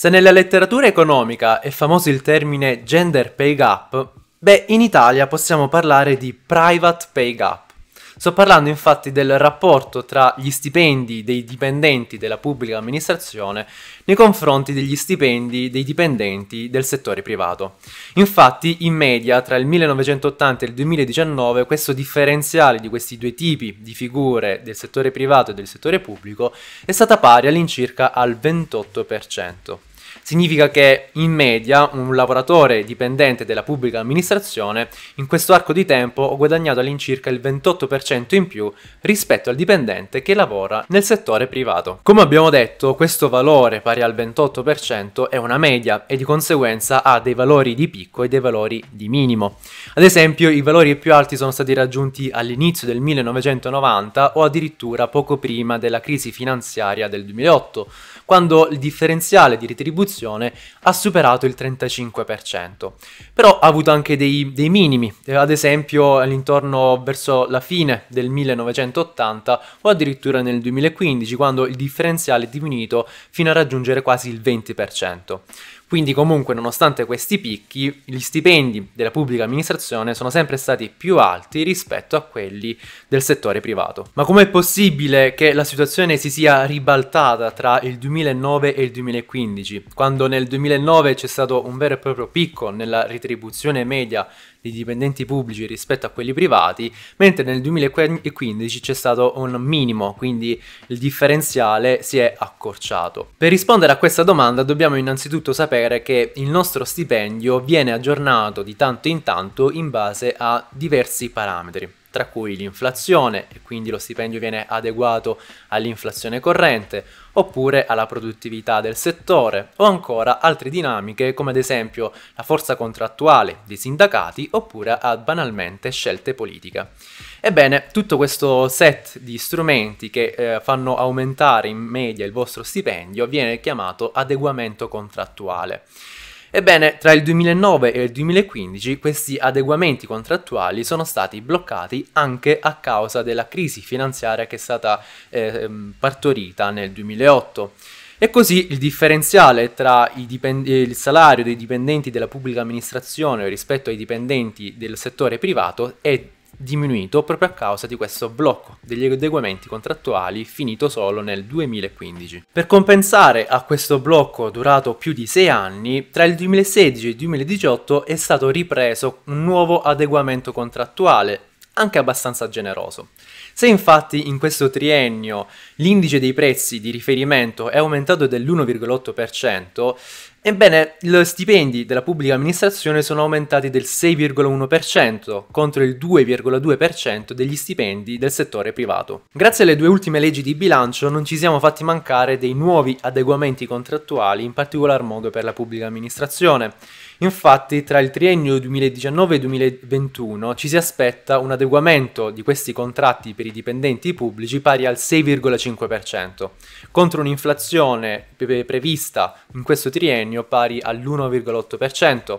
Se nella letteratura economica è famoso il termine gender pay gap, beh, in Italia possiamo parlare di private pay gap. Sto parlando infatti del rapporto tra gli stipendi dei dipendenti della pubblica amministrazione nei confronti degli stipendi dei dipendenti del settore privato. Infatti, in media, tra il 1980 e il 2019, questo differenziale di questi due tipi di figure del settore privato e del settore pubblico è stata pari all'incirca al 28%. Significa che in media un lavoratore dipendente della pubblica amministrazione in questo arco di tempo ha guadagnato all'incirca il 28% in più rispetto al dipendente che lavora nel settore privato. Come abbiamo detto, questo valore pari al 28% è una media e di conseguenza ha dei valori di picco e dei valori di minimo. Ad esempio, i valori più alti sono stati raggiunti all'inizio del 1990 o addirittura poco prima della crisi finanziaria del 2008 quando il differenziale di retribuzione ha superato il 35%. Però ha avuto anche dei, dei minimi, eh, ad esempio all'intorno verso la fine del 1980 o addirittura nel 2015, quando il differenziale è diminuito fino a raggiungere quasi il 20%. Quindi comunque nonostante questi picchi, gli stipendi della pubblica amministrazione sono sempre stati più alti rispetto a quelli del settore privato. Ma com'è possibile che la situazione si sia ribaltata tra il 2009 e il 2015, quando nel 2009 c'è stato un vero e proprio picco nella retribuzione media di dipendenti pubblici rispetto a quelli privati, mentre nel 2015 c'è stato un minimo, quindi il differenziale si è accorciato. Per rispondere a questa domanda dobbiamo innanzitutto sapere che il nostro stipendio viene aggiornato di tanto in tanto in base a diversi parametri tra cui l'inflazione e quindi lo stipendio viene adeguato all'inflazione corrente, oppure alla produttività del settore, o ancora altre dinamiche come ad esempio la forza contrattuale dei sindacati oppure a banalmente scelte politiche. Ebbene, tutto questo set di strumenti che eh, fanno aumentare in media il vostro stipendio viene chiamato adeguamento contrattuale. Ebbene, tra il 2009 e il 2015 questi adeguamenti contrattuali sono stati bloccati anche a causa della crisi finanziaria che è stata eh, partorita nel 2008. E così il differenziale tra dipend- eh, il salario dei dipendenti della pubblica amministrazione rispetto ai dipendenti del settore privato è diminuito proprio a causa di questo blocco degli adeguamenti contrattuali finito solo nel 2015. Per compensare a questo blocco durato più di 6 anni, tra il 2016 e il 2018 è stato ripreso un nuovo adeguamento contrattuale, anche abbastanza generoso. Se infatti in questo triennio l'indice dei prezzi di riferimento è aumentato dell'1,8%, ebbene gli stipendi della pubblica amministrazione sono aumentati del 6,1% contro il 2,2% degli stipendi del settore privato. Grazie alle due ultime leggi di bilancio non ci siamo fatti mancare dei nuovi adeguamenti contrattuali, in particolar modo per la pubblica amministrazione. Infatti, tra il triennio 2019-2021 e ci si aspetta un adeguamento di questi contratti per i dipendenti pubblici pari al 6,5%, contro un'inflazione prevista in questo triennio pari all'1,8%.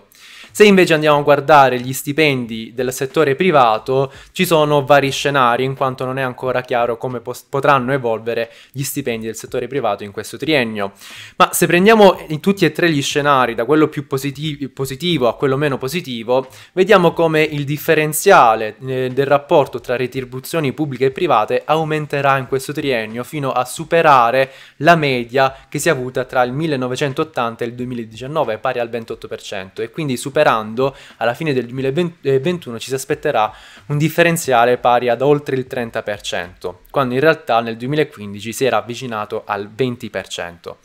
Se invece andiamo a guardare gli stipendi del settore privato, ci sono vari scenari in quanto non è ancora chiaro come pos- potranno evolvere gli stipendi del settore privato in questo triennio. Ma se prendiamo in tutti e tre gli scenari, da quello più positivo, positivo a quello meno positivo, vediamo come il differenziale eh, del rapporto tra retribuzioni pubbliche e private aumenterà in questo triennio fino a superare la media che si è avuta tra il 1980 e il 2019, pari al 28%, e quindi superare sperando alla fine del 2021 ci si aspetterà un differenziale pari ad oltre il 30%, quando in realtà nel 2015 si era avvicinato al 20%.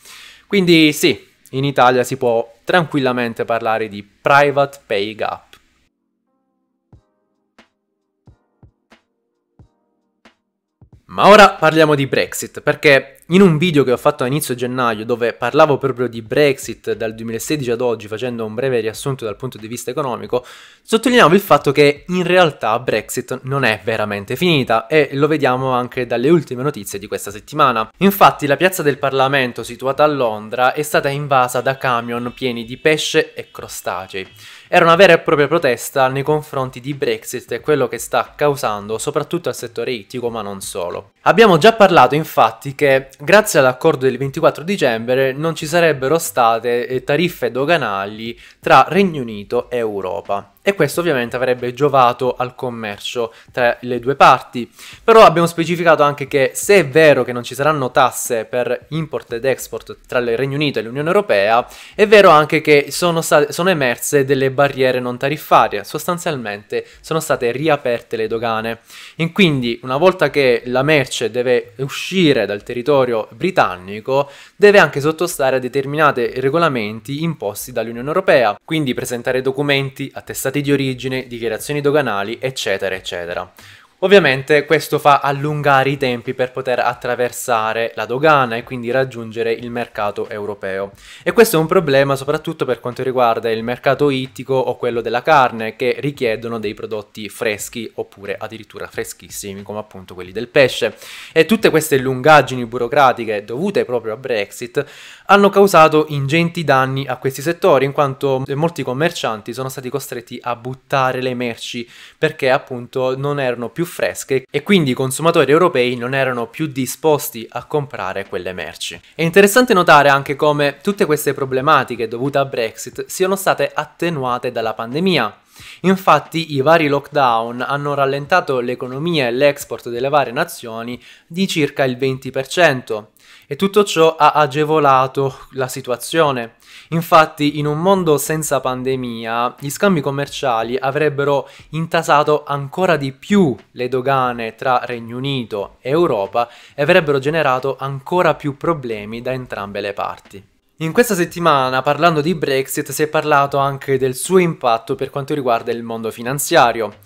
Quindi sì, in Italia si può tranquillamente parlare di private pay gap. Ma ora parliamo di Brexit, perché in un video che ho fatto a inizio gennaio, dove parlavo proprio di Brexit dal 2016 ad oggi, facendo un breve riassunto dal punto di vista economico, sottolineavo il fatto che in realtà Brexit non è veramente finita e lo vediamo anche dalle ultime notizie di questa settimana. Infatti la piazza del Parlamento situata a Londra è stata invasa da camion pieni di pesce e crostacei. Era una vera e propria protesta nei confronti di Brexit e quello che sta causando soprattutto al settore ittico ma non solo. Abbiamo già parlato infatti che grazie all'accordo del 24 dicembre non ci sarebbero state eh, tariffe doganali tra Regno Unito e Europa e questo ovviamente avrebbe giovato al commercio tra le due parti. Però abbiamo specificato anche che se è vero che non ci saranno tasse per import ed export tra il Regno Unito e l'Unione Europea, è vero anche che sono, sono emerse delle barriere non tariffarie, sostanzialmente sono state riaperte le dogane. E quindi una volta che la merce deve uscire dal territorio britannico, deve anche sottostare a determinati regolamenti imposti dall'Unione Europea, quindi presentare documenti, attestati stati di origine, dichiarazioni doganali, eccetera, eccetera. Ovviamente questo fa allungare i tempi per poter attraversare la dogana e quindi raggiungere il mercato europeo. E questo è un problema soprattutto per quanto riguarda il mercato ittico o quello della carne che richiedono dei prodotti freschi oppure addirittura freschissimi come appunto quelli del pesce. E tutte queste lungaggini burocratiche dovute proprio a Brexit hanno causato ingenti danni a questi settori in quanto molti commercianti sono stati costretti a buttare le merci perché appunto non erano più fresche e quindi i consumatori europei non erano più disposti a comprare quelle merci. È interessante notare anche come tutte queste problematiche dovute a Brexit siano state attenuate dalla pandemia, Infatti i vari lockdown hanno rallentato l'economia e l'export delle varie nazioni di circa il 20% e tutto ciò ha agevolato la situazione. Infatti in un mondo senza pandemia gli scambi commerciali avrebbero intasato ancora di più le dogane tra Regno Unito e Europa e avrebbero generato ancora più problemi da entrambe le parti. In questa settimana, parlando di Brexit, si è parlato anche del suo impatto per quanto riguarda il mondo finanziario.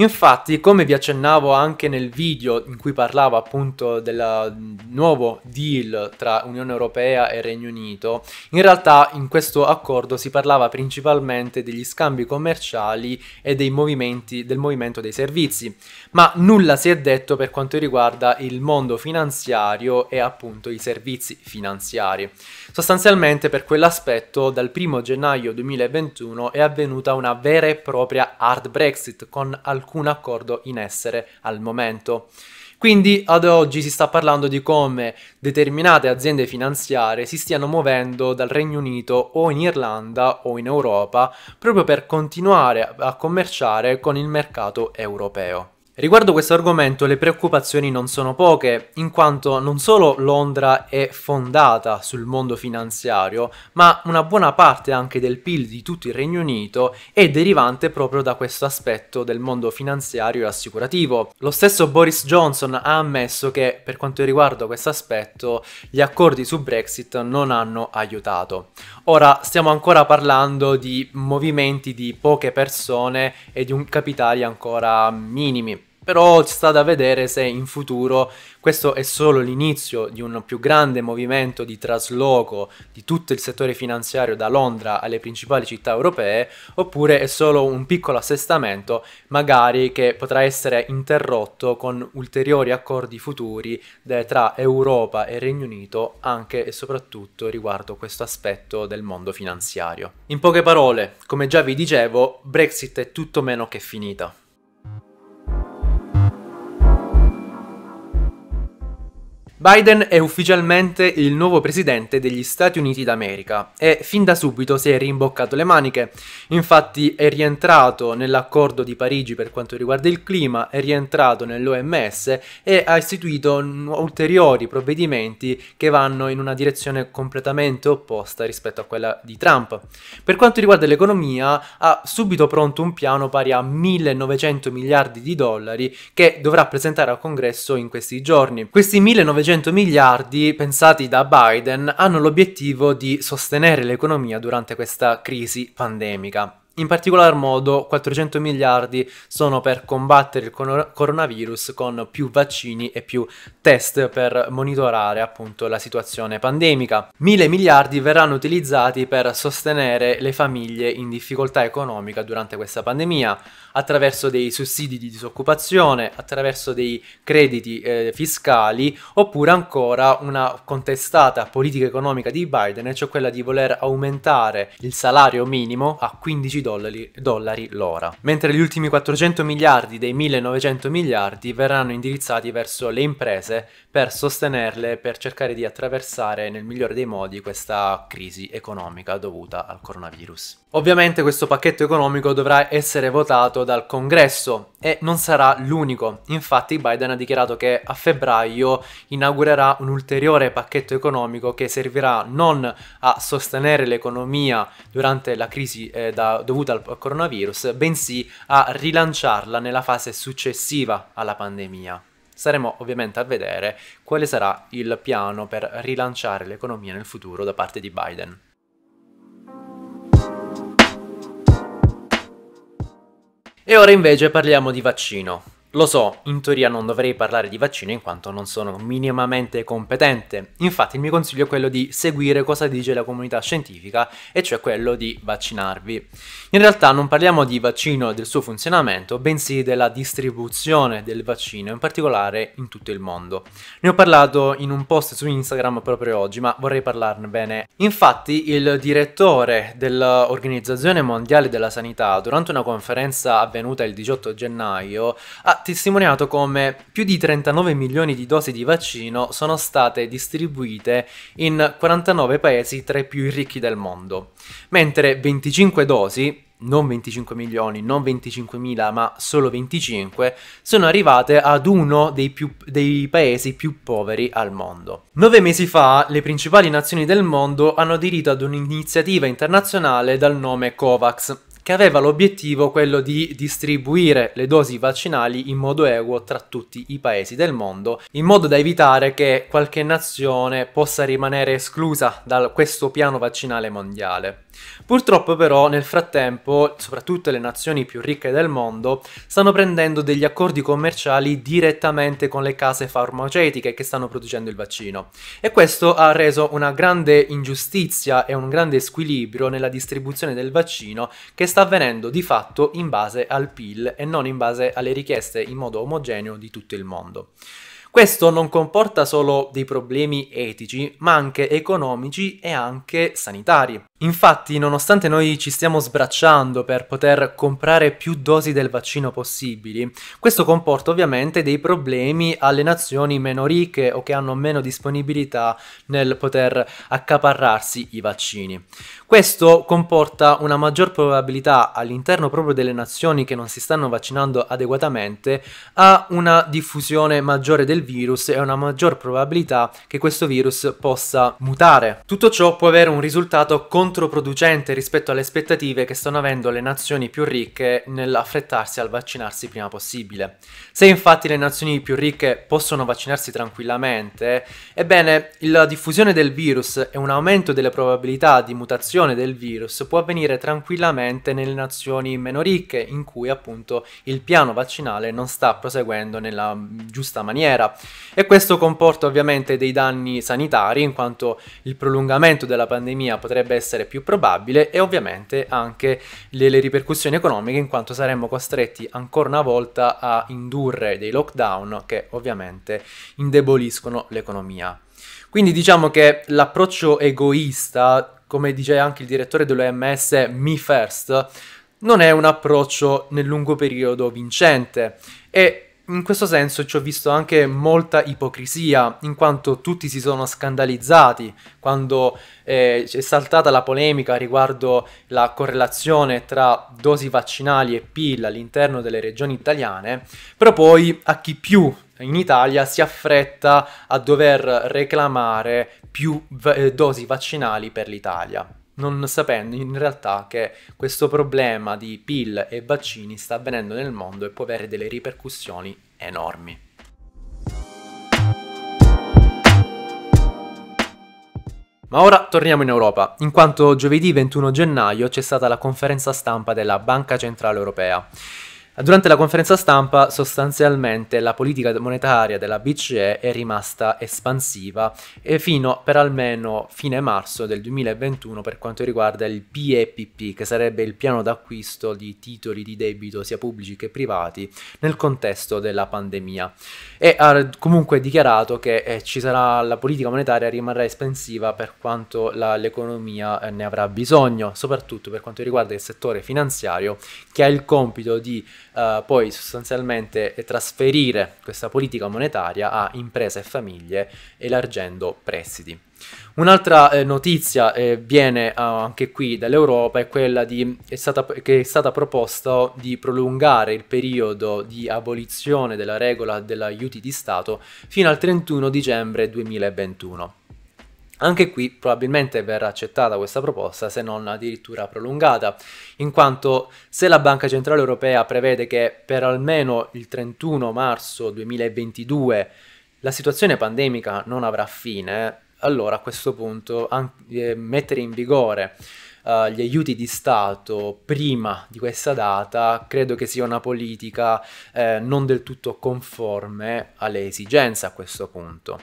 Infatti, come vi accennavo anche nel video in cui parlavo appunto del nuovo deal tra Unione Europea e Regno Unito, in realtà in questo accordo si parlava principalmente degli scambi commerciali e dei movimenti del movimento dei servizi, ma nulla si è detto per quanto riguarda il mondo finanziario e appunto i servizi finanziari. Sostanzialmente per quell'aspetto dal 1 gennaio 2021 è avvenuta una vera e propria hard Brexit con alcuni alcun accordo in essere al momento. Quindi ad oggi si sta parlando di come determinate aziende finanziarie si stiano muovendo dal Regno Unito o in Irlanda o in Europa proprio per continuare a commerciare con il mercato europeo. Riguardo questo argomento le preoccupazioni non sono poche, in quanto non solo Londra è fondata sul mondo finanziario, ma una buona parte anche del PIL di tutto il Regno Unito è derivante proprio da questo aspetto del mondo finanziario e assicurativo. Lo stesso Boris Johnson ha ammesso che per quanto riguarda questo aspetto gli accordi su Brexit non hanno aiutato. Ora stiamo ancora parlando di movimenti di poche persone e di un capitale ancora minimi però sta da vedere se in futuro questo è solo l'inizio di un più grande movimento di trasloco di tutto il settore finanziario da Londra alle principali città europee oppure è solo un piccolo assestamento magari che potrà essere interrotto con ulteriori accordi futuri tra Europa e Regno Unito anche e soprattutto riguardo questo aspetto del mondo finanziario. In poche parole, come già vi dicevo, Brexit è tutto meno che finita. Biden è ufficialmente il nuovo presidente degli Stati Uniti d'America e fin da subito si è rimboccato le maniche, infatti è rientrato nell'accordo di Parigi per quanto riguarda il clima, è rientrato nell'OMS e ha istituito ulteriori provvedimenti che vanno in una direzione completamente opposta rispetto a quella di Trump. Per quanto riguarda l'economia ha subito pronto un piano pari a 1900 miliardi di dollari che dovrà presentare al congresso in questi giorni. Questi 1900 700 miliardi pensati da Biden hanno l'obiettivo di sostenere l'economia durante questa crisi pandemica. In particolar modo 400 miliardi sono per combattere il coronavirus con più vaccini e più test per monitorare appunto la situazione pandemica. 1000 miliardi verranno utilizzati per sostenere le famiglie in difficoltà economica durante questa pandemia attraverso dei sussidi di disoccupazione, attraverso dei crediti eh, fiscali oppure ancora una contestata politica economica di Biden, cioè quella di voler aumentare il salario minimo a 15 dollari dollari, dollari l'ora, mentre gli ultimi 400 miliardi dei 1900 miliardi verranno indirizzati verso le imprese per sostenerle, per cercare di attraversare nel migliore dei modi questa crisi economica dovuta al coronavirus. Ovviamente questo pacchetto economico dovrà essere votato dal congresso e non sarà l'unico. Infatti Biden ha dichiarato che a febbraio inaugurerà un ulteriore pacchetto economico che servirà non a sostenere l'economia durante la crisi eh, da, dovuta al coronavirus, bensì a rilanciarla nella fase successiva alla pandemia. Saremo ovviamente a vedere quale sarà il piano per rilanciare l'economia nel futuro da parte di Biden. E ora invece parliamo di vaccino. Lo so, in teoria non dovrei parlare di vaccino in quanto non sono minimamente competente. Infatti il mio consiglio è quello di seguire cosa dice la comunità scientifica, e cioè quello di vaccinarvi. In realtà non parliamo di vaccino e del suo funzionamento, bensì della distribuzione del vaccino, in particolare in tutto il mondo. Ne ho parlato in un post su Instagram proprio oggi, ma vorrei parlarne bene. Infatti il direttore dell'Organizzazione Mondiale della Sanità, durante una conferenza avvenuta il 18 gennaio, ha ha testimoniato come più di 39 milioni di dosi di vaccino sono state distribuite in 49 paesi tra i più ricchi del mondo, mentre 25 dosi, non 25 milioni, non 25 mila, ma solo 25, sono arrivate ad uno dei, più, dei, paesi più poveri al mondo. Nove mesi fa le principali nazioni del mondo hanno aderito ad un'iniziativa internazionale dal nome COVAX, che aveva l'obiettivo quello di distribuire le dosi vaccinali in modo equo tra tutti i paesi del mondo, in modo da evitare che qualche nazione possa rimanere esclusa da questo piano vaccinale mondiale. Purtroppo però nel frattempo, soprattutto le nazioni più ricche del mondo, stanno prendendo degli accordi commerciali direttamente con le case farmaceutiche che stanno producendo il vaccino e questo ha reso una grande ingiustizia e un grande squilibrio nella distribuzione del vaccino che sta avvenendo di fatto in base al PIL e non in base alle richieste in modo omogeneo di tutto il mondo. Questo non comporta solo dei problemi etici, ma anche economici e anche sanitari. Infatti, nonostante noi ci stiamo sbracciando per poter comprare più dosi del vaccino possibili, questo comporta ovviamente dei problemi alle nazioni meno ricche o che hanno meno disponibilità nel poter accaparrarsi i vaccini. Questo comporta una maggior probabilità all'interno proprio delle nazioni che non si stanno vaccinando adeguatamente a una diffusione maggiore del virus virus e una maggior probabilità che questo virus possa mutare. Tutto ciò può avere un risultato controproducente rispetto alle aspettative che stanno avendo le nazioni più ricche nell'affrettarsi al vaccinarsi prima possibile. Se infatti le nazioni più ricche possono vaccinarsi tranquillamente, ebbene la diffusione del virus e un aumento delle probabilità di mutazione del virus può avvenire tranquillamente nelle nazioni meno ricche in cui appunto il piano vaccinale non sta proseguendo nella giusta maniera e questo comporta ovviamente dei danni sanitari in quanto il prolungamento della pandemia potrebbe essere più probabile e ovviamente anche le, le ripercussioni economiche in quanto saremmo costretti ancora una volta a indurre dei lockdown che ovviamente indeboliscono l'economia. Quindi diciamo che l'approccio egoista, come dice anche il direttore dell'OMS, me first, non è un approccio nel lungo periodo vincente e in questo senso ci ho visto anche molta ipocrisia, in quanto tutti si sono scandalizzati quando eh, è saltata la polemica riguardo la correlazione tra dosi vaccinali e PIL all'interno delle regioni italiane, però poi a chi più in Italia si affretta a dover reclamare più v- eh, dosi vaccinali per l'Italia non sapendo in realtà che questo problema di PIL e vaccini sta avvenendo nel mondo e può avere delle ripercussioni enormi. Ma ora torniamo in Europa, in quanto giovedì 21 gennaio c'è stata la conferenza stampa della Banca Centrale Europea. Durante la conferenza stampa sostanzialmente la politica monetaria della BCE è rimasta espansiva fino per almeno fine marzo del 2021 per quanto riguarda il PEPP che sarebbe il piano d'acquisto di titoli di debito sia pubblici che privati nel contesto della pandemia e ha comunque dichiarato che eh, ci sarà la politica monetaria rimarrà espansiva per quanto la, l'economia eh, ne avrà bisogno soprattutto per quanto riguarda il settore finanziario che ha il compito di eh, poi sostanzialmente trasferire questa politica monetaria a imprese e famiglie elargendo prestiti. Un'altra eh, notizia eh, viene eh, anche qui dall'Europa è quella di, è stata, che è stata proposta di prolungare il periodo di abolizione della regola degli aiuti di Stato fino al 31 dicembre 2021. Anche qui probabilmente verrà accettata questa proposta se non addirittura prolungata, in quanto se la Banca Centrale Europea prevede che per almeno il 31 marzo 2022 la situazione pandemica non avrà fine, allora a questo punto anche, eh, mettere in vigore eh, gli aiuti di Stato prima di questa data credo che sia una politica eh, non del tutto conforme alle esigenze a questo punto.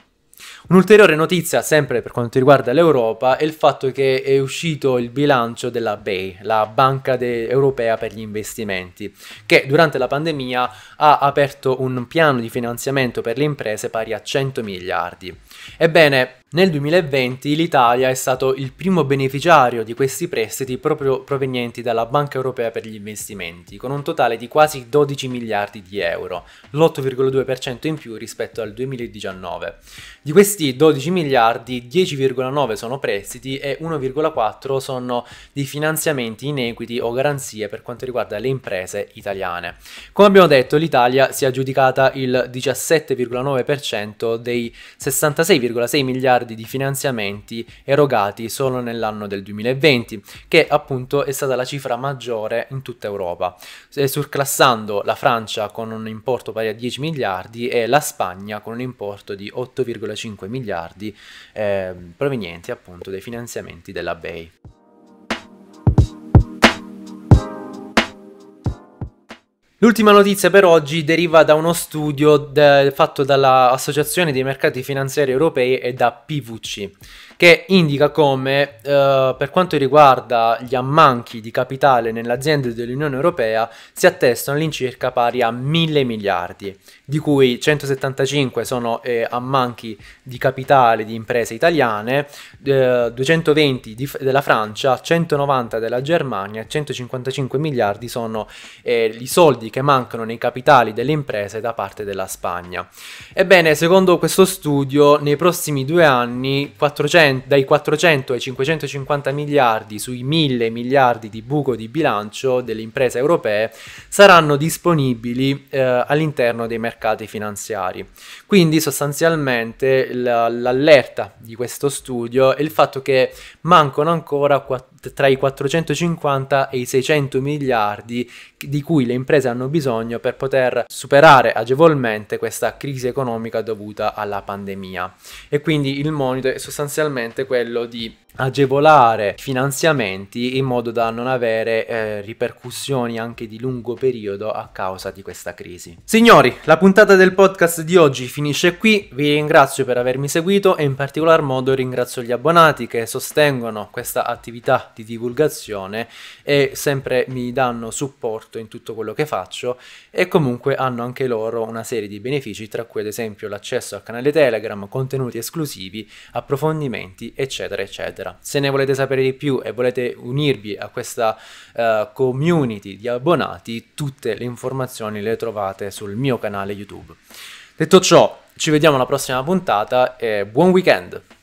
Un'ulteriore notizia, sempre per quanto riguarda l'Europa, è il fatto che è uscito il bilancio della BEI, la Banca de- Europea per gli Investimenti, che durante la pandemia ha aperto un piano di finanziamento per le imprese pari a 100 miliardi. Ebbene, nel 2020 l'Italia è stato il primo beneficiario di questi prestiti proprio provenienti dalla Banca Europea per gli investimenti, con un totale di quasi 12 miliardi di euro, l'8,2% in più rispetto al 2019. Di questi 12 miliardi, 10,9 sono prestiti e 1,4 sono di finanziamenti in equity o garanzie per quanto riguarda le imprese italiane. Come abbiamo detto, l'Italia si è aggiudicata il 17,9% dei 66,6 miliardi miliardi di finanziamenti erogati solo nell'anno del 2020, che appunto è stata la cifra maggiore in tutta Europa, surclassando la Francia con un importo pari a 10 miliardi e la Spagna con un importo di 8,5 miliardi eh, provenienti appunto dai finanziamenti della BEI. L'ultima notizia per oggi deriva da uno studio de- fatto dall'Associazione dei mercati finanziari europei e da PVC che indica come eh, per quanto riguarda gli ammanchi di capitale nelle aziende dell'Unione Europea si attestano all'incirca pari a 1000 miliardi, di cui 175 sono eh, ammanchi di capitale di imprese italiane, eh, 220 di, della Francia, 190 della Germania e 155 miliardi sono eh, i soldi che mancano nei capitali delle imprese da parte della Spagna. Ebbene, secondo questo studio, nei prossimi due anni 400 400, dai 400 ai 550 miliardi sui 1000 miliardi di buco di bilancio delle imprese europee saranno disponibili eh, all'interno dei mercati finanziari. Quindi sostanzialmente l'allerta di questo studio è il fatto che mancano ancora 4 tra i 450 e i 600 miliardi di cui le imprese hanno bisogno per poter superare agevolmente questa crisi economica dovuta alla pandemia. E quindi il monito è sostanzialmente quello di agevolare finanziamenti in modo da non avere eh, ripercussioni anche di lungo periodo a causa di questa crisi. Signori, la puntata del podcast di oggi finisce qui, vi ringrazio per avermi seguito e in particolar modo ringrazio gli abbonati che sostengono questa attività di divulgazione e sempre mi danno supporto in tutto quello che faccio e comunque hanno anche loro una serie di benefici tra cui ad esempio l'accesso al canale Telegram, contenuti esclusivi, approfondimenti eccetera eccetera. Se ne volete sapere di più e volete unirvi a questa uh, community di abbonati tutte le informazioni le trovate sul mio canale YouTube. Detto ciò, ci vediamo alla prossima puntata e buon weekend!